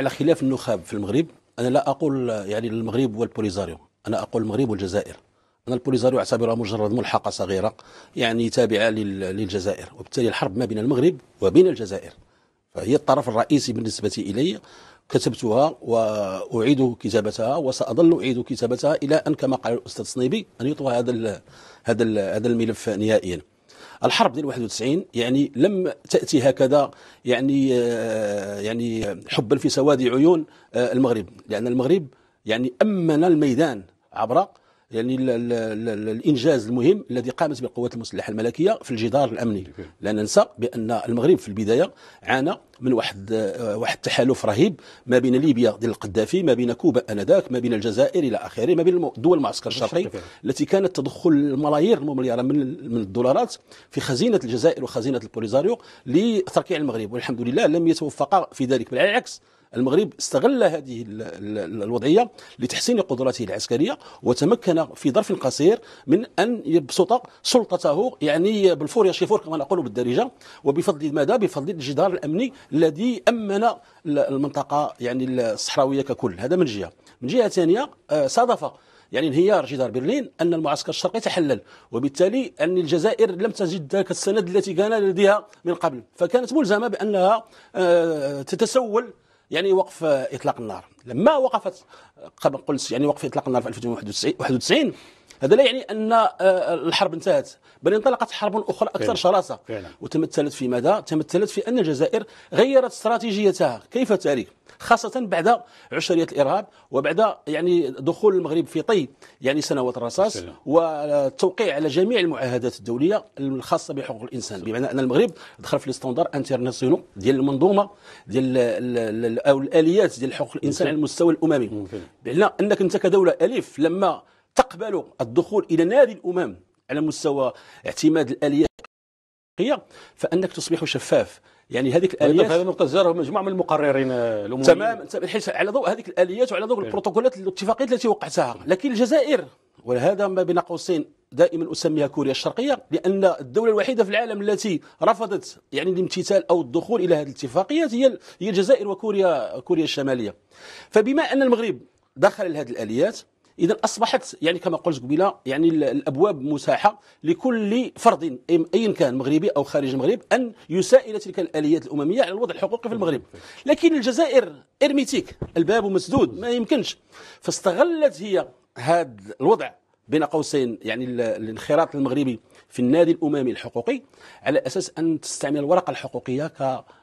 على خلاف النخب في المغرب انا لا اقول يعني المغرب والبوليزاريو انا اقول المغرب والجزائر انا البوليزاريو اعتبرها مجرد ملحقه صغيره يعني تابعه للجزائر وبالتالي الحرب ما بين المغرب وبين الجزائر فهي الطرف الرئيسي بالنسبه الي كتبتها واعيد كتابتها وساظل اعيد كتابتها الى ان كما قال الاستاذ صنيبي ان يطوى هذا الـ هذا الـ هذا الملف نهائيا الحرب ديال 91 يعني لم تاتي هكذا يعني آه، يعني حبا في سواد عيون آه، المغرب لان المغرب يعني امن الميدان عبر يعني الـ الـ الـ الانجاز المهم الذي قامت به القوات المسلحه الملكيه في الجدار الامني لا ننسى بان المغرب في البدايه عانى من واحد واحد التحالف رهيب ما بين ليبيا ديال القذافي ما بين كوبا انذاك ما بين الجزائر الى اخره ما بين دول المعسكر الشرقي التي كانت تدخل الملايير المليارة من من الدولارات في خزينه الجزائر وخزينه البوليزاريو لتركيع المغرب والحمد لله لم يتوفق في ذلك بل على العكس المغرب استغل هذه الوضعية لتحسين قدراته العسكرية وتمكن في ظرف قصير من أن يبسط سلطته يعني بالفور يا شيفور كما نقول بالدارجة وبفضل ماذا؟ بفضل الجدار الأمني الذي أمن المنطقة يعني الصحراوية ككل هذا من جهة من جهة ثانية آه، صادف يعني انهيار جدار برلين أن المعسكر الشرقي تحلل وبالتالي أن الجزائر لم تجد ذاك السند التي كان لديها من قبل فكانت ملزمة بأنها آه، تتسول يعني وقف إطلاق النار لما وقفت قبل قلت يعني وقف إطلاق النار في 1991 هذا لا يعني أن آه، الحرب انتهت بل انطلقت حرب أخرى أكثر شراسة وتمثلت في ماذا؟ تمثلت في أن الجزائر غيرت استراتيجيتها كيف تاري؟ خاصة بعد عشرية الإرهاب وبعد يعني دخول المغرب في طي يعني سنوات الرصاص والتوقيع على جميع المعاهدات الدولية الخاصة بحقوق الإنسان بمعنى أن المغرب دخل في الاستندار انترناسيونال ديال المنظومة ديال أو الآليات ديال حقوق الإنسان على المستوى الأممي بمعنى أنك أنت كدولة أليف لما تقبل الدخول إلى نادي الأمم على مستوى اعتماد الآليات فانك تصبح شفاف يعني هذيك طيب، الاليات هذه النقطه زارها مجموعه من المقررين آه، الامميين تمام حيث على ضوء هذيك الاليات وعلى ضوء طيب. البروتوكولات الاتفاقيات التي وقعتها لكن الجزائر وهذا ما بين قوسين دائما اسميها كوريا الشرقيه لان الدوله الوحيده في العالم التي رفضت يعني الامتثال او الدخول الى هذه الاتفاقيات هي هي الجزائر وكوريا كوريا الشماليه فبما ان المغرب دخل لهذه الاليات اذا اصبحت يعني كما قلت قبيله يعني الابواب مساحه لكل فرد ايا كان مغربي او خارج المغرب ان يسائل تلك الاليات الامميه على الوضع الحقوقي في المغرب لكن الجزائر ارميتيك الباب مسدود ما يمكنش فاستغلت هي هذا الوضع بين قوسين يعني الانخراط المغربي في النادي الاممي الحقوقي على اساس ان تستعمل الورقه الحقوقيه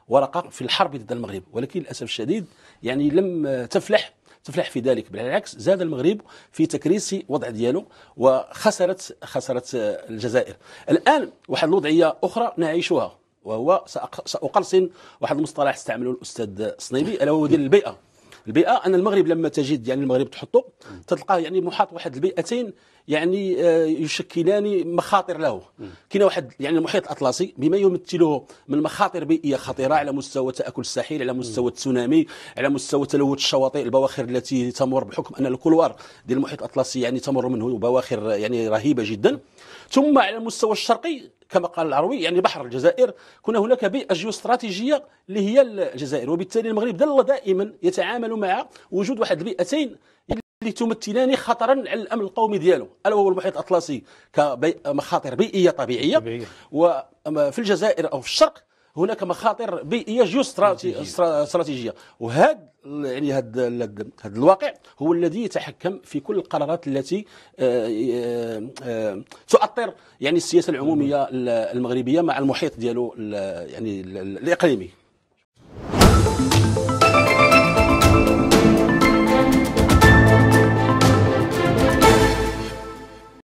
كورقه في الحرب ضد المغرب ولكن للاسف الشديد يعني لم تفلح تفلح في ذلك بل العكس زاد المغرب في تكريس وضع ديالو وخسرت خسرت الجزائر الآن واحد الوضعية أخرى نعيشها وهو ساقلصن واحد المصطلح استعمله الأستاذ صنيبي ألا وهو ديال البيئة البيئة أن المغرب لما تجد يعني المغرب تحطه تلقاه يعني محاط واحد البيئتين يعني آه، يشكلان مخاطر له كاين واحد يعني المحيط الاطلسي بما يمثله من مخاطر بيئيه خطيره على مستوى تاكل الساحل على مستوى التسونامي على مستوى تلوث الشواطئ البواخر التي تمر بحكم ان الكلوار ديال المحيط الاطلسي يعني تمر منه بواخر يعني رهيبه جدا ثم على المستوى الشرقي كما قال العروي يعني بحر الجزائر كنا هناك بيئه جيوستراتيجيه اللي هي الجزائر وبالتالي المغرب ظل دائما يتعامل مع وجود واحد البيئتين لتمثلان خطرا على الامن القومي ديالو الا وهو المحيط الاطلسي كمخاطر بيئيه طبيعيه بيئية. وفي الجزائر او في الشرق هناك مخاطر بيئيه جيو استراتيجيه وهذا يعني هذا هذا الواقع هو الذي يتحكم في كل القرارات التي آه، آه، آه، تؤثر يعني السياسه العموميه المغربيه مع المحيط ديالو يعني الاقليمي